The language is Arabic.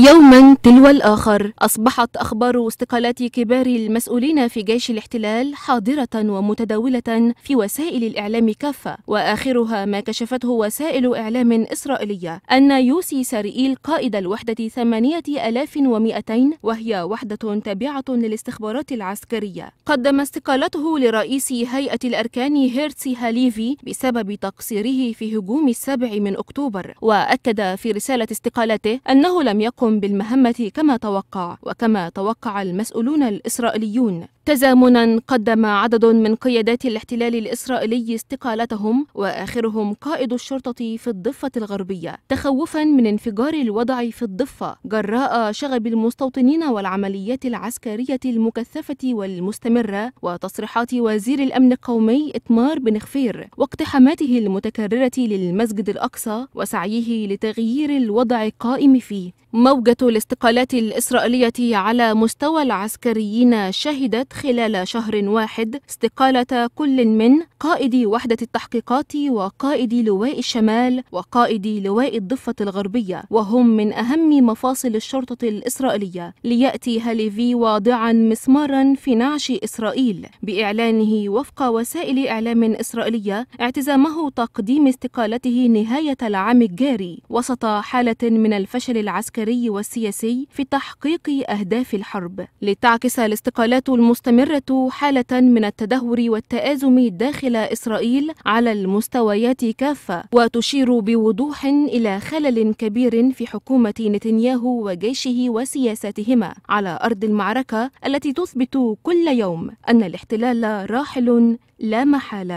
يوما تلو الآخر أصبحت أخبار استقالات كبار المسؤولين في جيش الاحتلال حاضرة ومتداولة في وسائل الإعلام كافة وآخرها ما كشفته وسائل إعلام إسرائيلية أن يوسي سارئيل قائد الوحدة 8200 وهي وحدة تابعة للاستخبارات العسكرية قدم استقالته لرئيس هيئة الأركان هيرتسي هاليفي بسبب تقصيره في هجوم السابع من أكتوبر وأكد في رسالة استقالته أنه لم يقم يقوم بالمهمة كما توقع وكما توقع المسؤولون الإسرائيليون تزامنا قدم عدد من قيادات الاحتلال الإسرائيلي استقالتهم وآخرهم قائد الشرطة في الضفة الغربية تخوفا من انفجار الوضع في الضفة جراء شغب المستوطنين والعمليات العسكرية المكثفة والمستمرة وتصريحات وزير الأمن القومي إتمار بن خفير واقتحاماته المتكررة للمسجد الأقصى وسعيه لتغيير الوضع القائم فيه موجة الاستقالات الإسرائيلية على مستوى العسكريين شهدت خلال شهر واحد استقالة كل من قائد وحدة التحقيقات وقائد لواء الشمال وقائد لواء الضفة الغربية وهم من أهم مفاصل الشرطة الإسرائيلية ليأتي هاليفي واضعا مسمارا في نعش إسرائيل بإعلانه وفق وسائل إعلام إسرائيلية اعتزامه تقديم استقالته نهاية العام الجاري وسط حالة من الفشل العسكري العسكري والسياسي في تحقيق أهداف الحرب لتعكس الاستقالات المستمرة حالة من التدهور والتآزم داخل إسرائيل على المستويات كافة وتشير بوضوح إلى خلل كبير في حكومة نتنياهو وجيشه وسياساتهما على أرض المعركة التي تثبت كل يوم أن الاحتلال راحل لا محالة